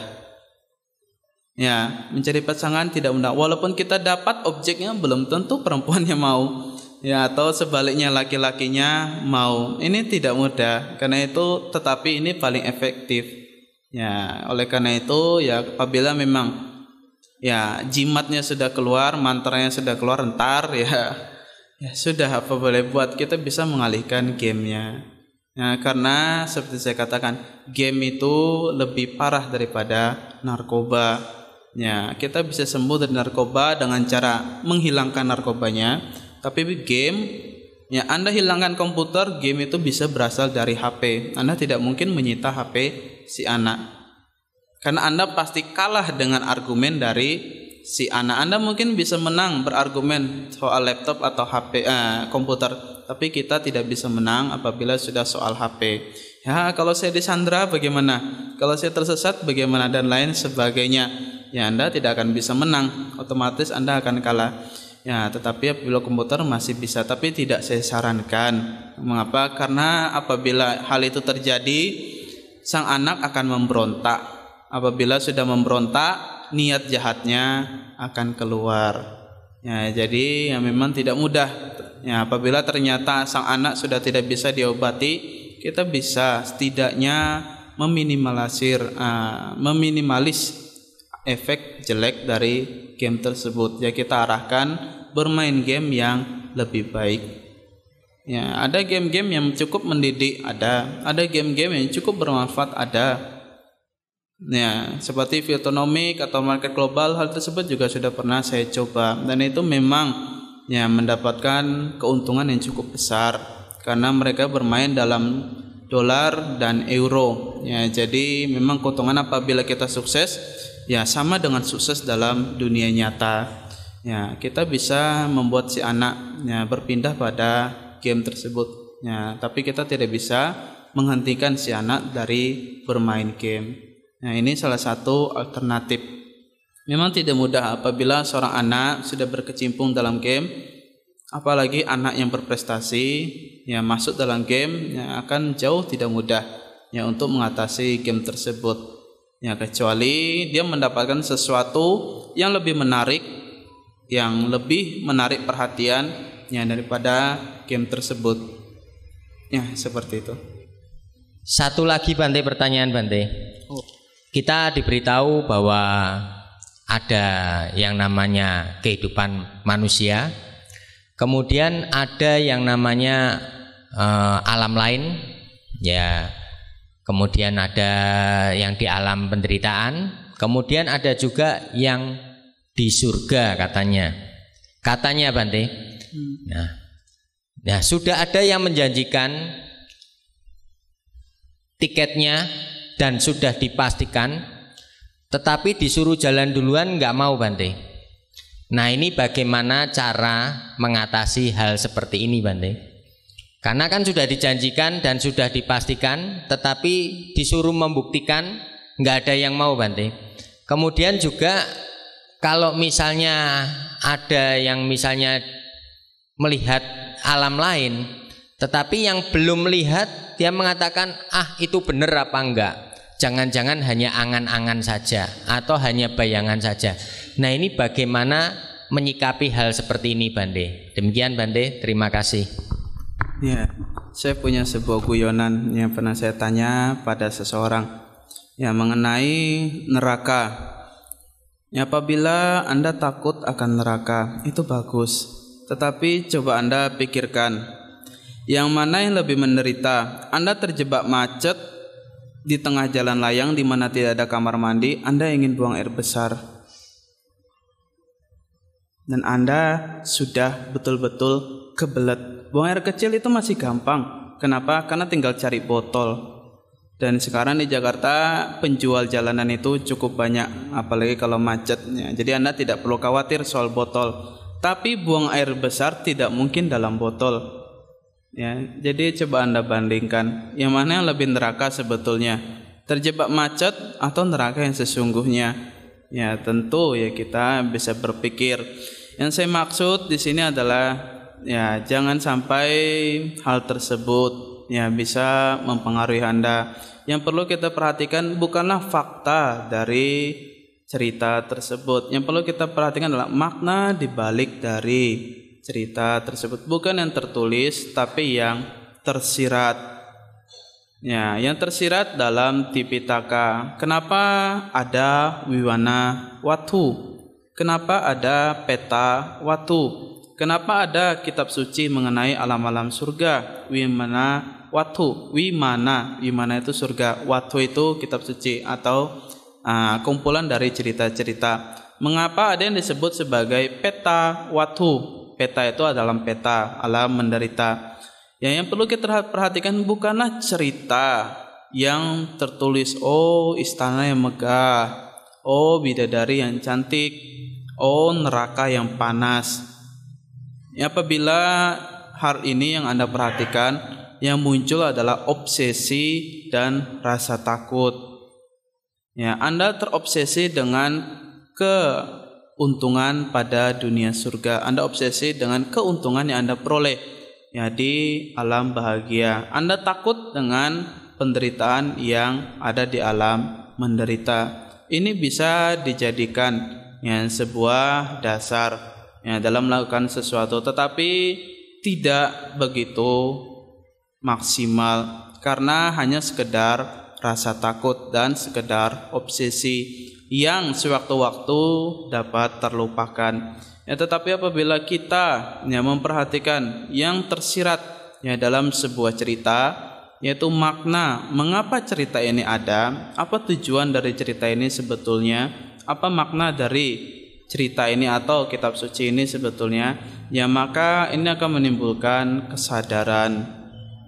Ya, mencari pasangan tidak mudah. Walaupun kita dapat objeknya belum tentu perempuannya mau. Ya, atau sebaliknya laki-lakinya mau. Ini tidak mudah. Karena itu tetapi ini paling efektif. Ya, oleh karena itu ya apabila memang ya jimatnya sudah keluar, mantranya sudah keluar entar ya ya sudah apa boleh buat kita bisa mengalihkan gamenya. Ya, karena seperti saya katakan, game itu lebih parah daripada narkoba. Ya, kita bisa sembuh dari narkoba dengan cara menghilangkan narkobanya. Tapi game, ya Anda hilangkan komputer, game itu bisa berasal dari HP. Anda tidak mungkin menyita HP si anak. Karena Anda pasti kalah dengan argumen dari si anak. Anda mungkin bisa menang berargumen soal laptop atau HP eh, komputer, tapi kita tidak bisa menang apabila sudah soal HP. Ya, kalau saya disandra bagaimana? Kalau saya tersesat bagaimana dan lain sebagainya ya Anda tidak akan bisa menang, otomatis Anda akan kalah. Ya, tetapi apabila komputer masih bisa, tapi tidak saya sarankan. Mengapa? Karena apabila hal itu terjadi, sang anak akan memberontak. Apabila sudah memberontak, niat jahatnya akan keluar. Ya, jadi ya memang tidak mudah. Ya, apabila ternyata sang anak sudah tidak bisa diobati, kita bisa setidaknya meminimalisir, uh, meminimalis efek jelek dari game tersebut ya kita arahkan bermain game yang lebih baik ya ada game-game yang cukup mendidik ada ada game-game yang cukup bermanfaat ada Ya, seperti Viltonomic atau market global, hal tersebut juga sudah pernah saya coba dan itu memang ya mendapatkan keuntungan yang cukup besar karena mereka bermain dalam dolar dan euro. Ya, jadi memang keuntungan apabila kita sukses ya sama dengan sukses dalam dunia nyata ya kita bisa membuat si anak ya, berpindah pada game tersebut ya tapi kita tidak bisa menghentikan si anak dari bermain game nah ini salah satu alternatif memang tidak mudah apabila seorang anak sudah berkecimpung dalam game apalagi anak yang berprestasi ya masuk dalam game ya, akan jauh tidak mudah ya untuk mengatasi game tersebut ya kecuali dia mendapatkan sesuatu yang lebih menarik yang lebih menarik perhatian ya daripada game tersebut ya seperti itu satu lagi Bante pertanyaan Bante oh. kita diberitahu bahwa ada yang namanya kehidupan manusia kemudian ada yang namanya uh, alam lain ya kemudian ada yang di alam penderitaan, kemudian ada juga yang di surga katanya. Katanya Bante. Hmm. Nah, nah sudah ada yang menjanjikan tiketnya dan sudah dipastikan, tetapi disuruh jalan duluan nggak mau Bante. Nah ini bagaimana cara mengatasi hal seperti ini Bante? Karena kan sudah dijanjikan dan sudah dipastikan, tetapi disuruh membuktikan, nggak ada yang mau Bante. Kemudian juga kalau misalnya ada yang misalnya melihat alam lain, tetapi yang belum melihat dia mengatakan ah itu benar apa enggak. Jangan-jangan hanya angan-angan saja atau hanya bayangan saja. Nah ini bagaimana menyikapi hal seperti ini Bante. Demikian Bante, terima kasih. Ya, saya punya sebuah guyonan yang pernah saya tanya pada seseorang yang mengenai neraka. Ya, apabila Anda takut akan neraka, itu bagus. Tetapi coba Anda pikirkan, yang mana yang lebih menderita? Anda terjebak macet di tengah jalan layang di mana tidak ada kamar mandi, Anda ingin buang air besar. Dan Anda sudah betul-betul kebelet Buang air kecil itu masih gampang. Kenapa? Karena tinggal cari botol. Dan sekarang di Jakarta penjual jalanan itu cukup banyak, apalagi kalau macetnya. Jadi Anda tidak perlu khawatir soal botol. Tapi buang air besar tidak mungkin dalam botol. Ya, jadi coba Anda bandingkan, yang mana yang lebih neraka sebetulnya? Terjebak macet atau neraka yang sesungguhnya? Ya, tentu ya kita bisa berpikir. Yang saya maksud di sini adalah ya jangan sampai hal tersebut ya bisa mempengaruhi Anda. Yang perlu kita perhatikan bukanlah fakta dari cerita tersebut. Yang perlu kita perhatikan adalah makna dibalik dari cerita tersebut. Bukan yang tertulis tapi yang tersirat. Ya, yang tersirat dalam Tipitaka. Kenapa ada wiwana watu? Kenapa ada peta watu? Kenapa ada kitab suci mengenai alam-alam surga? Wimana watu, wimana, wimana itu surga, watu itu kitab suci atau uh, kumpulan dari cerita-cerita. Mengapa ada yang disebut sebagai peta watu? Peta itu adalah peta alam menderita. Yang yang perlu kita perhatikan bukanlah cerita yang tertulis oh istana yang megah, oh bidadari yang cantik, oh neraka yang panas Ya, apabila hal ini yang Anda perhatikan, yang muncul adalah obsesi dan rasa takut. Ya, Anda terobsesi dengan keuntungan pada dunia surga. Anda obsesi dengan keuntungan yang Anda peroleh ya di alam bahagia. Anda takut dengan penderitaan yang ada di alam menderita. Ini bisa dijadikan ya, sebuah dasar ya, dalam melakukan sesuatu tetapi tidak begitu maksimal karena hanya sekedar rasa takut dan sekedar obsesi yang sewaktu-waktu dapat terlupakan. Ya, tetapi apabila kita ya, memperhatikan yang tersirat ya, dalam sebuah cerita, yaitu makna mengapa cerita ini ada, apa tujuan dari cerita ini sebetulnya, apa makna dari cerita ini atau kitab suci ini sebetulnya ya maka ini akan menimbulkan kesadaran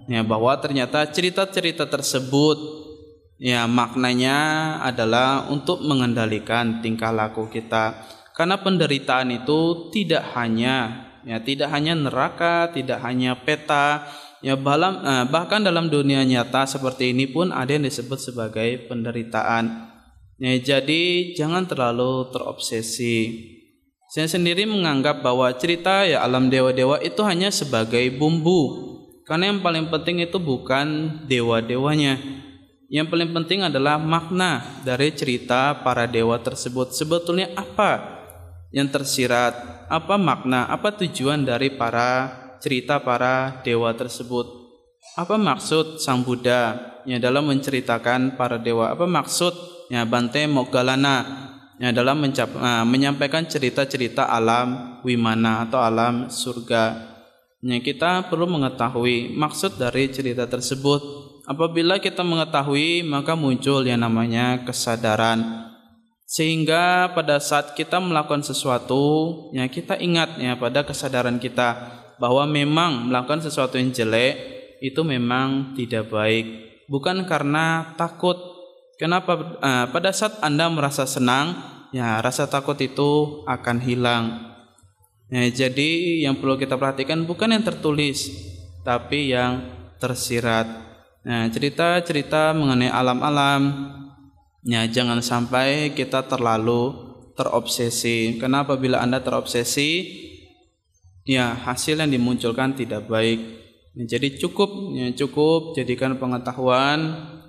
ya bahwa ternyata cerita-cerita tersebut ya maknanya adalah untuk mengendalikan tingkah laku kita karena penderitaan itu tidak hanya ya tidak hanya neraka tidak hanya peta ya eh, bahkan dalam dunia nyata seperti ini pun ada yang disebut sebagai penderitaan Ya, jadi jangan terlalu terobsesi. Saya sendiri menganggap bahwa cerita ya alam dewa-dewa itu hanya sebagai bumbu. Karena yang paling penting itu bukan dewa-dewanya. Yang paling penting adalah makna dari cerita para dewa tersebut. Sebetulnya apa yang tersirat? Apa makna? Apa tujuan dari para cerita para dewa tersebut? Apa maksud Sang Buddha yang dalam menceritakan para dewa? Apa maksud ya Bante Mogalana ya, dalam mencap, uh, menyampaikan cerita-cerita alam wimana atau alam surga. Ya, kita perlu mengetahui maksud dari cerita tersebut. Apabila kita mengetahui, maka muncul yang namanya kesadaran. Sehingga pada saat kita melakukan sesuatu, ya kita ingat ya pada kesadaran kita bahwa memang melakukan sesuatu yang jelek itu memang tidak baik. Bukan karena takut Kenapa uh, pada saat Anda merasa senang, ya rasa takut itu akan hilang. Ya, jadi yang perlu kita perhatikan bukan yang tertulis, tapi yang tersirat. Nah, cerita-cerita mengenai alam-alam, ya jangan sampai kita terlalu terobsesi. Kenapa bila Anda terobsesi, ya hasil yang dimunculkan tidak baik. Ya, jadi cukup, ya cukup jadikan pengetahuan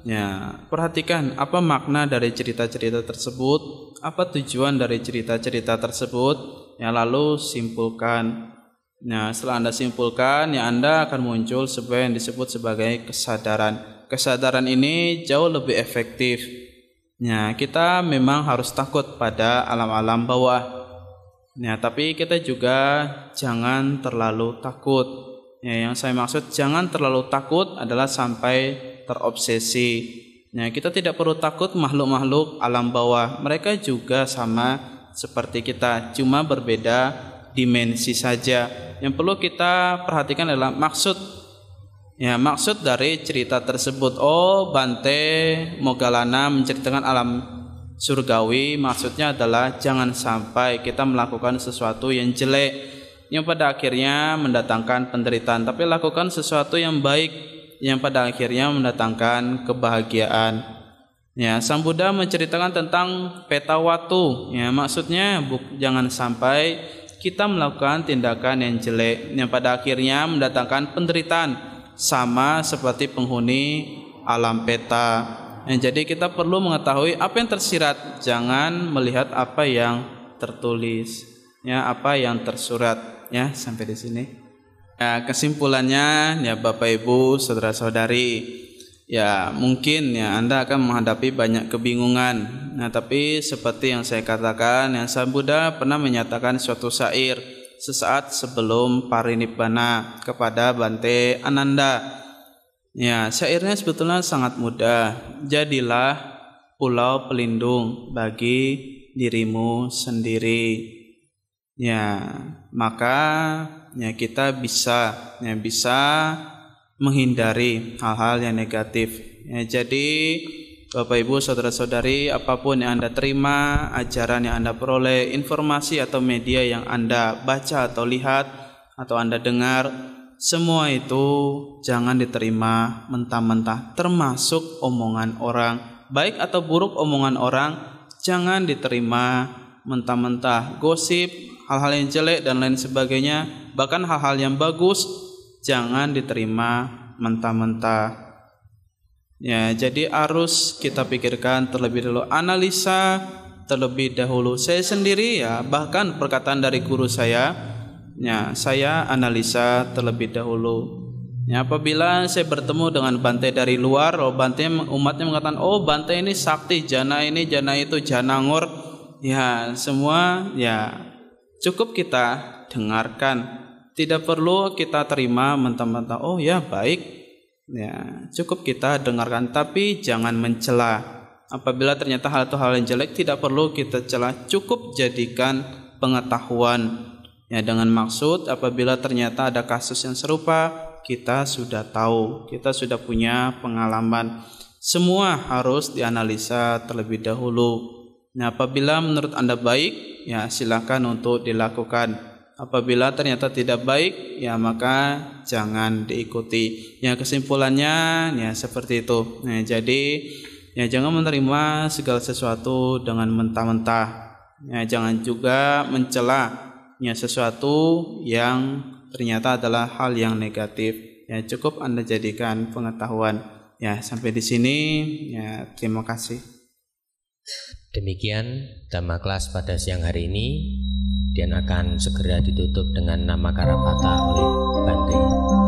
Ya, Perhatikan apa makna dari cerita-cerita tersebut, apa tujuan dari cerita-cerita tersebut, ya lalu simpulkan. Nah, setelah Anda simpulkan, ya Anda akan muncul sebagai yang disebut sebagai kesadaran. Kesadaran ini jauh lebih efektif. Ya, kita memang harus takut pada alam-alam bawah. Ya, tapi kita juga jangan terlalu takut. Ya, yang saya maksud jangan terlalu takut adalah sampai terobsesi. Nah, kita tidak perlu takut makhluk-makhluk alam bawah. Mereka juga sama seperti kita, cuma berbeda dimensi saja. Yang perlu kita perhatikan adalah maksud Ya, maksud dari cerita tersebut, oh Bante Mogalana menceritakan alam surgawi, maksudnya adalah jangan sampai kita melakukan sesuatu yang jelek yang pada akhirnya mendatangkan penderitaan, tapi lakukan sesuatu yang baik yang pada akhirnya mendatangkan kebahagiaan. Ya, Sang Buddha menceritakan tentang peta watu. Ya, maksudnya jangan sampai kita melakukan tindakan yang jelek yang pada akhirnya mendatangkan penderitaan sama seperti penghuni alam peta. Ya, jadi kita perlu mengetahui apa yang tersirat, jangan melihat apa yang tertulis, ya apa yang tersurat. Ya, sampai di sini. Ya, kesimpulannya ya Bapak Ibu, saudara-saudari, ya mungkin ya Anda akan menghadapi banyak kebingungan. Nah, tapi seperti yang saya katakan, yang Sang Buddha pernah menyatakan suatu syair sesaat sebelum parinibbana kepada Bante Ananda. Ya, syairnya sebetulnya sangat mudah. Jadilah pulau pelindung bagi dirimu sendiri. Ya, maka ya kita bisa ya bisa menghindari hal-hal yang negatif. Ya, jadi Bapak Ibu, saudara-saudari, apapun yang Anda terima, ajaran yang Anda peroleh, informasi atau media yang Anda baca atau lihat atau Anda dengar, semua itu jangan diterima mentah-mentah, termasuk omongan orang, baik atau buruk omongan orang, jangan diterima mentah-mentah. Gosip hal-hal yang jelek dan lain sebagainya, bahkan hal-hal yang bagus jangan diterima mentah-mentah. Ya, jadi harus kita pikirkan terlebih dahulu analisa terlebih dahulu saya sendiri ya bahkan perkataan dari guru saya ya saya analisa terlebih dahulu Ya, apabila saya bertemu dengan bantai dari luar, oh bantai umatnya mengatakan, oh bantai ini sakti, jana ini, jana itu, jana ngur. Ya, semua ya Cukup kita dengarkan, tidak perlu kita terima mentah-mentah. Oh ya baik, ya cukup kita dengarkan, tapi jangan mencela. Apabila ternyata hal itu hal yang jelek tidak perlu kita celah, cukup jadikan pengetahuan. Ya dengan maksud apabila ternyata ada kasus yang serupa, kita sudah tahu, kita sudah punya pengalaman. Semua harus dianalisa terlebih dahulu. Nah, apabila menurut Anda baik, ya silakan untuk dilakukan. Apabila ternyata tidak baik, ya maka jangan diikuti. Ya kesimpulannya ya seperti itu. Nah, jadi ya jangan menerima segala sesuatu dengan mentah-mentah. Ya jangan juga mencela ya sesuatu yang ternyata adalah hal yang negatif. Ya cukup Anda jadikan pengetahuan. Ya sampai di sini ya terima kasih. Demikian Dhamma kelas pada siang hari ini dan akan segera ditutup dengan nama Karapata oleh Bante.